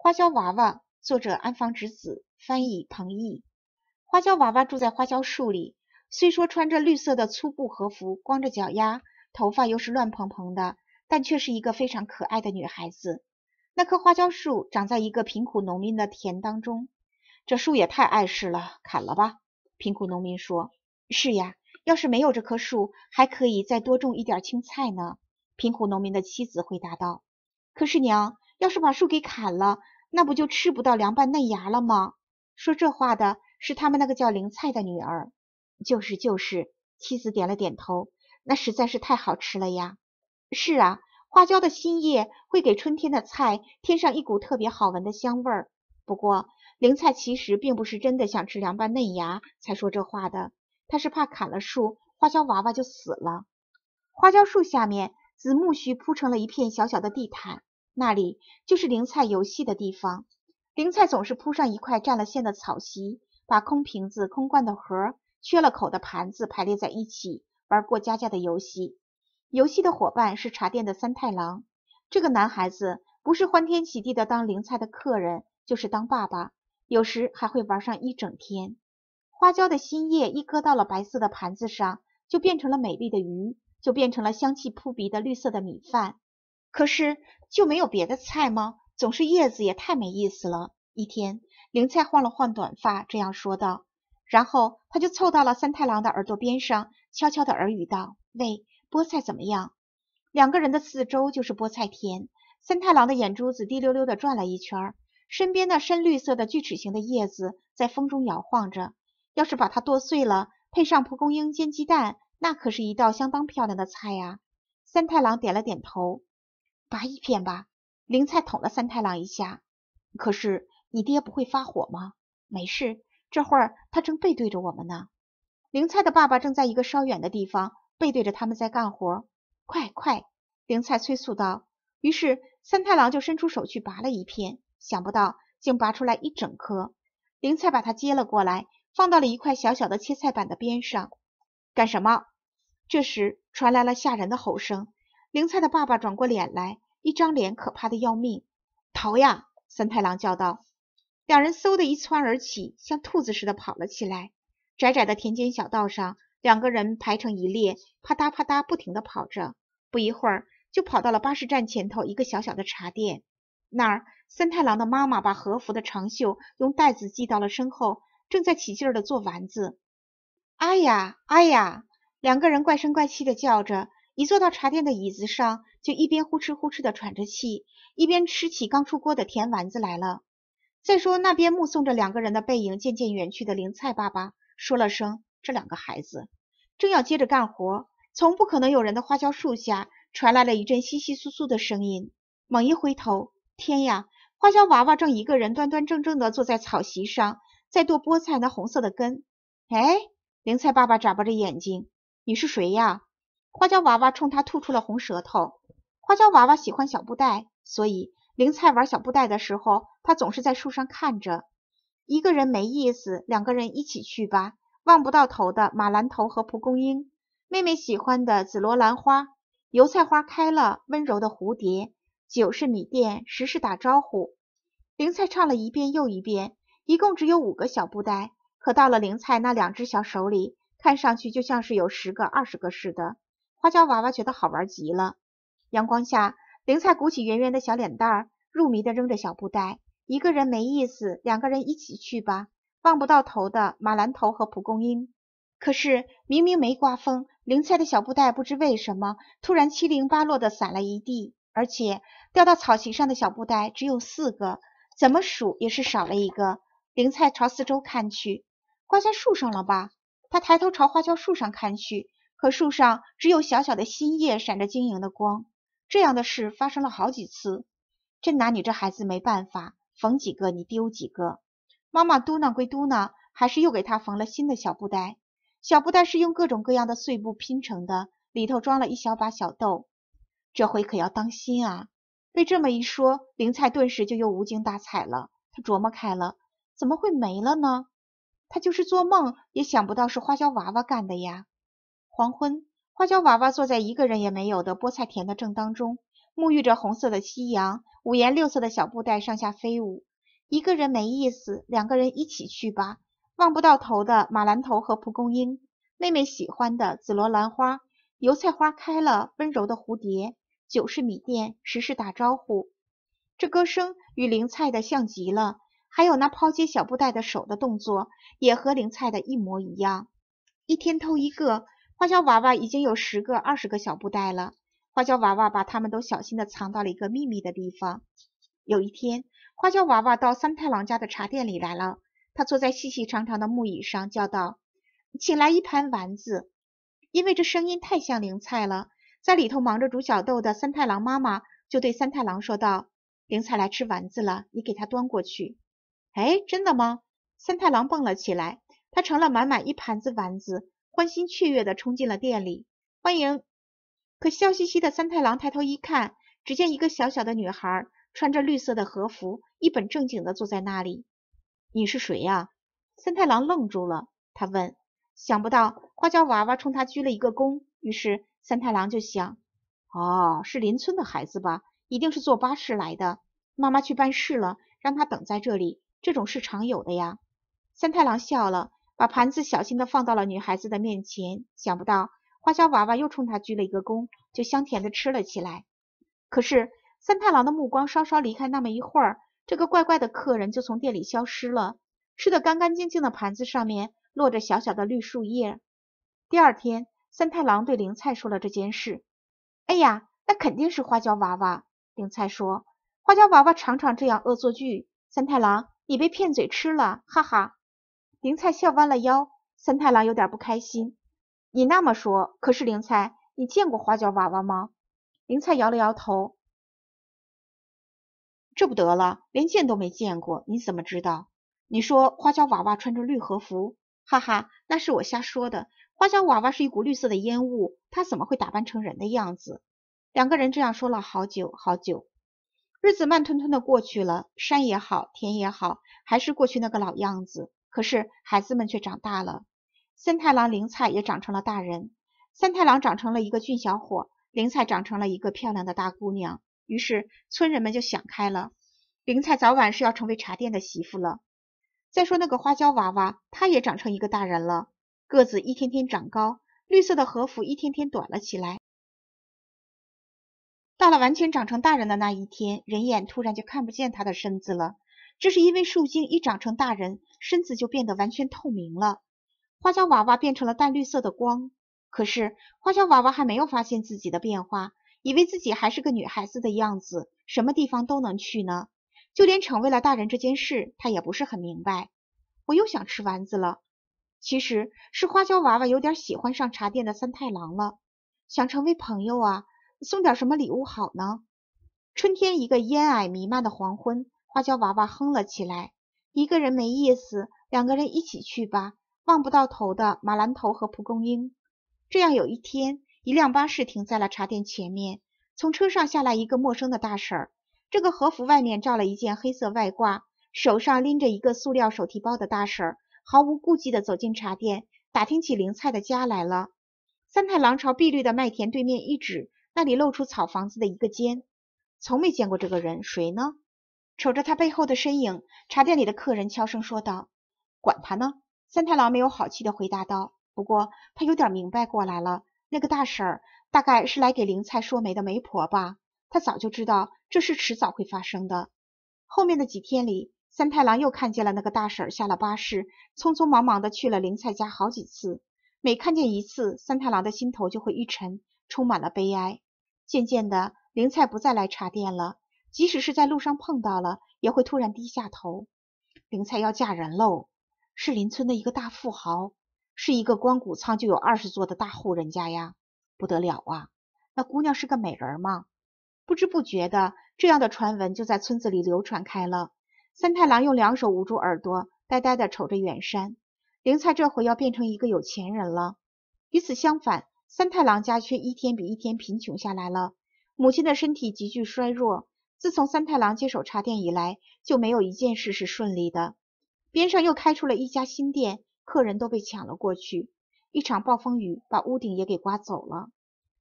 花椒娃娃，作者安房直子，翻译彭懿。花椒娃娃住在花椒树里，虽说穿着绿色的粗布和服，光着脚丫，头发又是乱蓬蓬的，但却是一个非常可爱的女孩子。那棵花椒树长在一个贫苦农民的田当中，这树也太碍事了，砍了吧？贫苦农民说：“是呀，要是没有这棵树，还可以再多种一点青菜呢。”贫苦农民的妻子回答道：“可是娘。”要是把树给砍了，那不就吃不到凉拌嫩芽了吗？说这话的是他们那个叫灵菜的女儿。就是就是，妻子点了点头。那实在是太好吃了呀！是啊，花椒的新叶会给春天的菜添上一股特别好闻的香味儿。不过，灵菜其实并不是真的想吃凉拌嫩芽才说这话的，她是怕砍了树，花椒娃娃就死了。花椒树下面，紫苜蓿铺成了一片小小的地毯。那里就是灵菜游戏的地方。灵菜总是铺上一块占了线的草席，把空瓶子、空罐的盒、缺了口的盘子排列在一起，玩过家家的游戏。游戏的伙伴是茶店的三太郎。这个男孩子不是欢天喜地的当灵菜的客人，就是当爸爸，有时还会玩上一整天。花椒的新叶一搁到了白色的盘子上，就变成了美丽的鱼，就变成了香气扑鼻的绿色的米饭。可是就没有别的菜吗？总是叶子也太没意思了。一天，灵菜晃了晃短发，这样说道，然后他就凑到了三太郎的耳朵边上，悄悄地耳语道：“喂，菠菜怎么样？”两个人的四周就是菠菜田，三太郎的眼珠子滴溜溜地转了一圈，身边那深绿色的锯齿形的叶子在风中摇晃着。要是把它剁碎了，配上蒲公英煎鸡蛋，那可是一道相当漂亮的菜啊！三太郎点了点头。拔一片吧，灵菜捅了三太郎一下。可是你爹不会发火吗？没事，这会儿他正背对着我们呢。灵菜的爸爸正在一个稍远的地方背对着他们在干活。快快！灵菜催促道。于是三太郎就伸出手去拔了一片，想不到竟拔出来一整颗。灵菜把它接了过来，放到了一块小小的切菜板的边上。干什么？这时传来了吓人的吼声。芹菜的爸爸转过脸来，一张脸可怕的要命。逃呀！三太郎叫道。两人嗖的一窜而起，像兔子似的跑了起来。窄窄的田间小道上，两个人排成一列，啪嗒啪嗒不停地跑着。不一会儿，就跑到了巴士站前头一个小小的茶店那儿。三太郎的妈妈把和服的长袖用带子系到了身后，正在起劲地做丸子。哎呀，哎呀！两个人怪声怪气地叫着。一坐到茶店的椅子上，就一边呼哧呼哧地喘着气，一边吃起刚出锅的甜丸子来了。再说那边目送着两个人的背影渐渐远去的林菜爸爸，说了声：“这两个孩子。”正要接着干活，从不可能有人的花椒树下传来了一阵窸窸窣窣的声音。猛一回头，天呀！花椒娃娃正一个人端端正正地坐在草席上，在剁菠菜那红色的根。哎，林菜爸爸眨巴着眼睛：“你是谁呀？”花椒娃娃冲他吐出了红舌头。花椒娃娃喜欢小布袋，所以灵菜玩小布袋的时候，他总是在树上看着。一个人没意思，两个人一起去吧。望不到头的马兰头和蒲公英，妹妹喜欢的紫罗兰花，油菜花开了，温柔的蝴蝶。九是米店，十是打招呼。灵菜唱了一遍又一遍，一共只有五个小布袋，可到了灵菜那两只小手里，看上去就像是有十个、二十个似的。花椒娃娃觉得好玩极了。阳光下，灵菜鼓起圆圆的小脸蛋儿，入迷的扔着小布袋。一个人没意思，两个人一起去吧。望不到头的马兰头和蒲公英。可是明明没刮风，灵菜的小布袋不知为什么突然七零八落的散了一地，而且掉到草席上的小布袋只有四个，怎么数也是少了一个。灵菜朝四周看去，挂在树上了吧？他抬头朝花椒树上看去。可树上只有小小的新叶闪着晶莹的光，这样的事发生了好几次，真拿你这孩子没办法，缝几个你丢几个。妈妈嘟囔归嘟囔，还是又给他缝了新的小布袋。小布袋是用各种各样的碎布拼成的，里头装了一小把小豆。这回可要当心啊！被这么一说，灵菜顿时就又无精打采了。他琢磨开了，怎么会没了呢？他就是做梦也想不到是花椒娃娃干的呀。黄昏，花椒娃娃坐在一个人也没有的菠菜田的正当中，沐浴着红色的夕阳，五颜六色的小布袋上下飞舞。一个人没意思，两个人一起去吧。望不到头的马兰头和蒲公英，妹妹喜欢的紫罗兰花，油菜花开了，温柔的蝴蝶，九是米店，十是打招呼。这歌声与灵菜的像极了，还有那抛接小布袋的手的动作，也和灵菜的一模一样。一天偷一个。花椒娃娃已经有十个、二十个小布袋了。花椒娃娃把它们都小心地藏到了一个秘密的地方。有一天，花椒娃娃到三太郎家的茶店里来了。他坐在细细长长的木椅上，叫道：“请来一盘丸子。”因为这声音太像灵菜了，在里头忙着煮小豆的三太郎妈妈就对三太郎说道：“灵菜来吃丸子了，你给它端过去。”哎，真的吗？三太郎蹦了起来。他盛了满满一盘子丸子。欢欣雀跃地冲进了店里，欢迎！可笑嘻嘻的三太郎抬头一看，只见一个小小的女孩穿着绿色的和服，一本正经地坐在那里。你是谁呀？三太郎愣住了，他问。想不到，花胶娃娃冲他鞠了一个躬。于是三太郎就想，哦，是邻村的孩子吧？一定是坐巴士来的。妈妈去办事了，让他等在这里，这种事常有的呀。三太郎笑了。把盘子小心地放到了女孩子的面前，想不到花椒娃娃又冲她鞠了一个躬，就香甜地吃了起来。可是三太郎的目光稍稍离开那么一会儿，这个怪怪的客人就从店里消失了。吃得干干净净的盘子上面落着小小的绿树叶。第二天，三太郎对灵菜说了这件事。哎呀，那肯定是花椒娃娃！灵菜说，花椒娃娃常常这样恶作剧。三太郎，你被骗嘴吃了，哈哈。林菜笑弯了腰，三太郎有点不开心。你那么说，可是林菜，你见过花椒娃娃吗？林菜摇了摇头。这不得了，连见都没见过，你怎么知道？你说花椒娃娃穿着绿和服，哈哈，那是我瞎说的。花椒娃娃是一股绿色的烟雾，它怎么会打扮成人的样子？两个人这样说了好久好久，日子慢吞吞的过去了，山也好，田也好，还是过去那个老样子。可是孩子们却长大了，三太郎、玲菜也长成了大人。三太郎长成了一个俊小伙，玲菜长成了一个漂亮的大姑娘。于是村人们就想开了，玲菜早晚是要成为茶店的媳妇了。再说那个花椒娃娃，他也长成一个大人了，个子一天天长高，绿色的和服一天天短了起来。到了完全长成大人的那一天，人眼突然就看不见他的身子了。这是因为树精一长成大人，身子就变得完全透明了。花椒娃娃变成了淡绿色的光。可是花椒娃娃还没有发现自己的变化，以为自己还是个女孩子的样子，什么地方都能去呢。就连成为了大人这件事，她也不是很明白。我又想吃丸子了。其实是花椒娃娃有点喜欢上茶店的三太郎了，想成为朋友啊。送点什么礼物好呢？春天一个烟霭弥漫的黄昏。花椒娃娃哼了起来。一个人没意思，两个人一起去吧。望不到头的马兰头和蒲公英。这样，有一天，一辆巴士停在了茶店前面。从车上下来一个陌生的大婶儿，这个和服外面罩了一件黑色外褂，手上拎着一个塑料手提包的大婶儿，毫无顾忌的走进茶店，打听起铃菜的家来了。三太郎朝碧绿的麦田对面一指，那里露出草房子的一个尖。从没见过这个人，谁呢？瞅着他背后的身影，茶店里的客人悄声说道：“管他呢。”三太郎没有好气地回答道：“不过他有点明白过来了，那个大婶大概是来给林菜说媒的媒婆吧。他早就知道这是迟早会发生的。”后面的几天里，三太郎又看见了那个大婶下了巴士，匆匆忙忙地去了林菜家好几次。每看见一次，三太郎的心头就会一沉，充满了悲哀。渐渐的，林菜不再来茶店了。即使是在路上碰到了，也会突然低下头。灵菜要嫁人喽，是邻村的一个大富豪，是一个光谷仓就有二十座的大户人家呀，不得了啊！那姑娘是个美人吗？不知不觉的，这样的传闻就在村子里流传开了。三太郎用两手捂住耳朵，呆呆地瞅着远山。灵菜这回要变成一个有钱人了。与此相反，三太郎家却一天比一天贫穷下来了，母亲的身体急剧衰弱。自从三太郎接手茶店以来，就没有一件事是顺利的。边上又开出了一家新店，客人都被抢了过去。一场暴风雨把屋顶也给刮走了。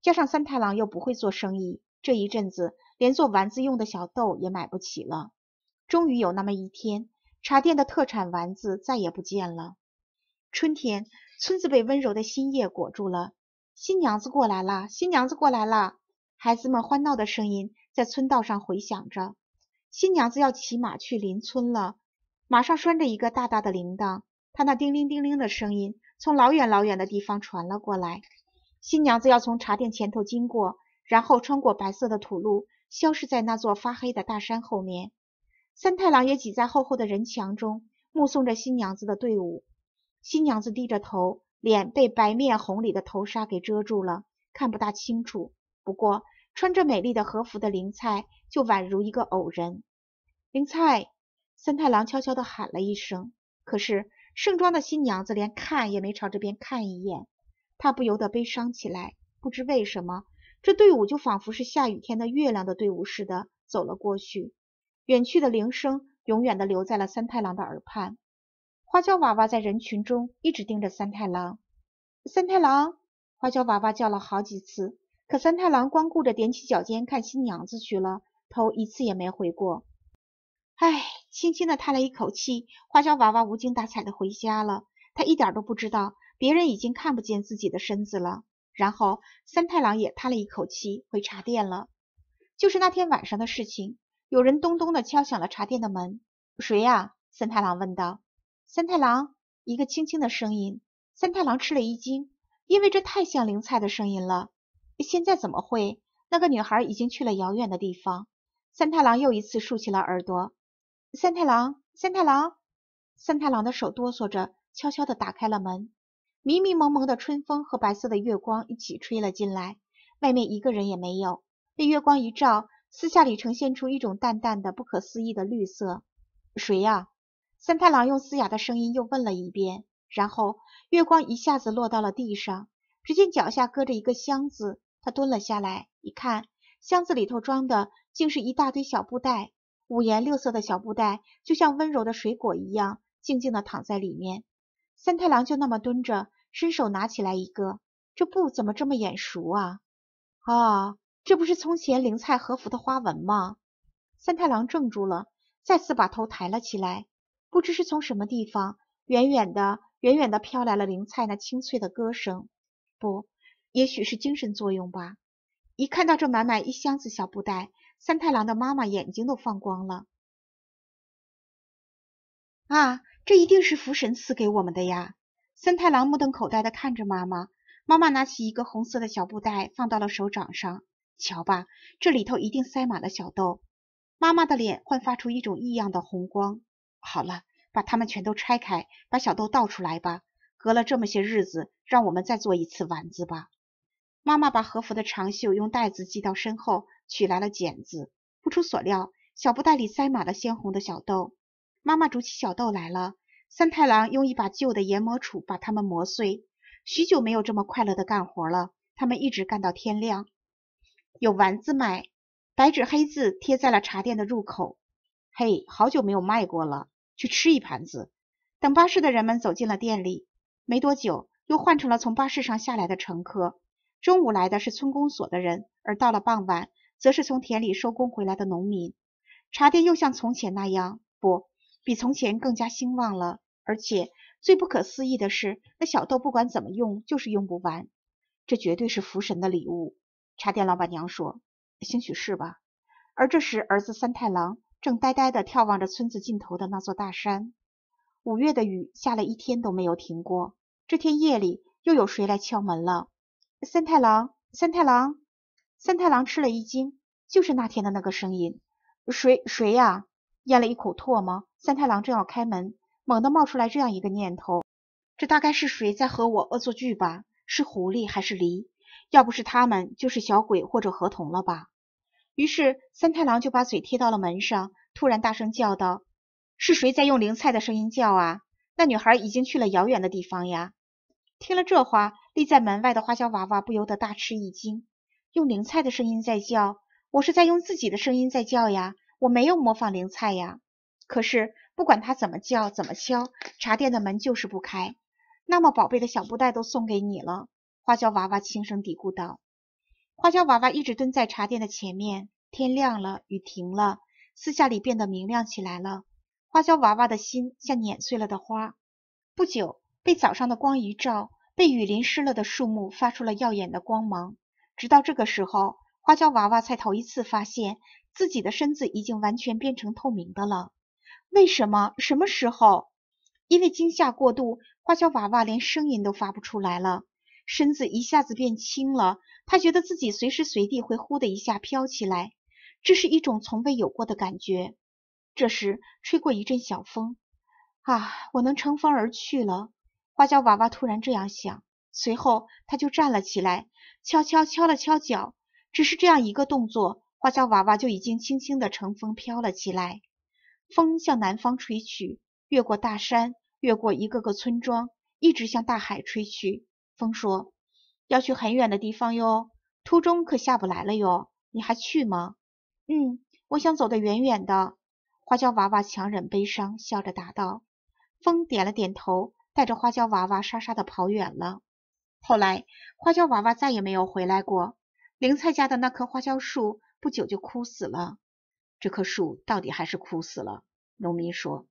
加上三太郎又不会做生意，这一阵子连做丸子用的小豆也买不起了。终于有那么一天，茶店的特产丸子再也不见了。春天，村子被温柔的新叶裹住了。新娘子过来了，新娘子过来了。孩子们欢闹的声音。在村道上回响着，新娘子要骑马去邻村了。马上拴着一个大大的铃铛，它那叮铃叮铃的声音从老远老远的地方传了过来。新娘子要从茶店前头经过，然后穿过白色的土路，消失在那座发黑的大山后面。三太郎也挤在厚厚的人墙中，目送着新娘子的队伍。新娘子低着头，脸被白面红里的头纱给遮住了，看不大清楚。不过，穿着美丽的和服的林菜就宛如一个偶人。林菜，三太郎悄悄地喊了一声，可是盛装的新娘子连看也没朝这边看一眼。他不由得悲伤起来，不知为什么，这队伍就仿佛是下雨天的月亮的队伍似的走了过去。远去的铃声永远地留在了三太郎的耳畔。花胶娃娃在人群中一直盯着三太郎。三太郎，花胶娃娃叫了好几次。可三太郎光顾着踮起脚尖看新娘子去了，头一次也没回过。唉，轻轻的叹了一口气，花胶娃娃无精打采的回家了。他一点都不知道，别人已经看不见自己的身子了。然后三太郎也叹了一口气，回茶店了。就是那天晚上的事情，有人咚咚的敲响了茶店的门。谁呀？三太郎问道。三太郎，一个轻轻的声音。三太郎吃了一惊，因为这太像灵菜的声音了。现在怎么会？那个女孩已经去了遥远的地方。三太郎又一次竖起了耳朵。三太郎，三太郎，三太郎的手哆嗦着，悄悄地打开了门。迷迷蒙蒙的春风和白色的月光一起吹了进来。外面一个人也没有。被月光一照，私下里呈现出一种淡淡的、不可思议的绿色。谁呀？三太郎用嘶哑的声音又问了一遍。然后月光一下子落到了地上。只见脚下搁着一个箱子。他蹲了下来，一看，箱子里头装的竟是一大堆小布袋，五颜六色的小布袋就像温柔的水果一样，静静的躺在里面。三太郎就那么蹲着，伸手拿起来一个，这布怎么这么眼熟啊？哦，这不是从前灵菜和服的花纹吗？三太郎怔住了，再次把头抬了起来。不知是从什么地方，远远的、远远的飘来了灵菜那清脆的歌声。不。也许是精神作用吧。一看到这满满一箱子小布袋，三太郎的妈妈眼睛都放光了。啊，这一定是福神赐给我们的呀！三太郎目瞪口呆的看着妈妈。妈妈拿起一个红色的小布袋，放到了手掌上，瞧吧，这里头一定塞满了小豆。妈妈的脸焕发出一种异样的红光。好了，把它们全都拆开，把小豆倒出来吧。隔了这么些日子，让我们再做一次丸子吧。妈妈把和服的长袖用带子系到身后，取来了剪子。不出所料，小布袋里塞满了鲜红的小豆。妈妈煮起小豆来了。三太郎用一把旧的研磨杵把它们磨碎。许久没有这么快乐的干活了。他们一直干到天亮。有丸子卖，白纸黑字贴在了茶店的入口。嘿，好久没有卖过了。去吃一盘子。等巴士的人们走进了店里，没多久又换成了从巴士上下来的乘客。中午来的是村公所的人，而到了傍晚，则是从田里收工回来的农民。茶店又像从前那样，不，比从前更加兴旺了。而且最不可思议的是，那小豆不管怎么用，就是用不完。这绝对是福神的礼物。”茶店老板娘说，“兴许是吧。”而这时，儿子三太郎正呆呆地眺望着村子尽头的那座大山。五月的雨下了一天都没有停过。这天夜里，又有谁来敲门了？三太郎，三太郎，三太郎吃了一惊，就是那天的那个声音，谁谁呀？咽了一口唾沫。三太郎正要开门，猛地冒出来这样一个念头：这大概是谁在和我恶作剧吧？是狐狸还是狸？要不是他们，就是小鬼或者河童了吧？于是三太郎就把嘴贴到了门上，突然大声叫道：“是谁在用灵菜的声音叫啊？那女孩已经去了遥远的地方呀！”听了这话。立在门外的花椒娃娃不由得大吃一惊，用灵菜的声音在叫我，是在用自己的声音在叫呀，我没有模仿灵菜呀。可是不管他怎么叫，怎么敲，茶店的门就是不开。那么宝贝的小布袋都送给你了，花椒娃娃轻声嘀咕道。花椒娃娃一直蹲在茶店的前面。天亮了，雨停了，四下里变得明亮起来了。花椒娃娃的心像碾碎了的花，不久被早上的光一照。被雨淋湿了的树木发出了耀眼的光芒。直到这个时候，花胶娃娃才头一次发现自己的身子已经完全变成透明的了。为什么？什么时候？因为惊吓过度，花胶娃娃连声音都发不出来了。身子一下子变轻了，他觉得自己随时随地会忽的一下飘起来。这是一种从未有过的感觉。这时，吹过一阵小风，啊，我能乘风而去了。花椒娃娃突然这样想，随后他就站了起来，悄悄敲了敲脚。只是这样一个动作，花椒娃娃就已经轻轻的乘风飘了起来。风向南方吹去，越过大山，越过一个个村庄，一直向大海吹去。风说：“要去很远的地方哟，途中可下不来了哟。你还去吗？”“嗯，我想走得远远的。”花椒娃娃强忍悲伤，笑着答道。风点了点头。带着花椒娃娃沙沙地跑远了。后来，花椒娃娃再也没有回来过。灵菜家的那棵花椒树不久就枯死了。这棵树到底还是枯死了。农民说：“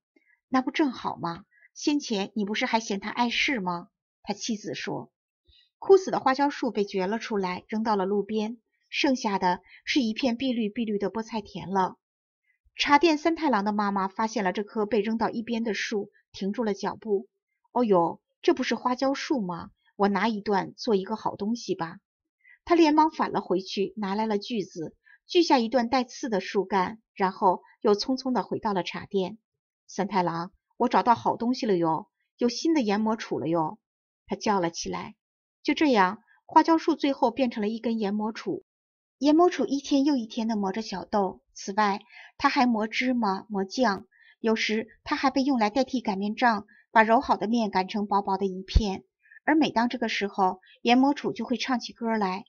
那不正好吗？先前你不是还嫌它碍事吗？”他妻子说：“枯死的花椒树被掘了出来，扔到了路边，剩下的是一片碧绿碧绿的菠菜田了。”茶店三太郎的妈妈发现了这棵被扔到一边的树，停住了脚步。哦呦，这不是花椒树吗？我拿一段做一个好东西吧。他连忙返了回去，拿来了锯子，锯下一段带刺的树干，然后又匆匆地回到了茶店。三太郎，我找到好东西了哟，有新的研磨杵了哟！他叫了起来。就这样，花椒树最后变成了一根研磨杵。研磨杵一天又一天地磨着小豆，此外，他还磨芝麻、磨酱，有时他还被用来代替擀面杖。把揉好的面擀成薄薄的一片，而每当这个时候，研磨杵就会唱起歌来。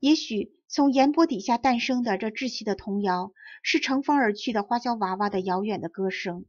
也许从岩钵底下诞生的这稚气的童谣，是乘风而去的花椒娃娃的遥远的歌声。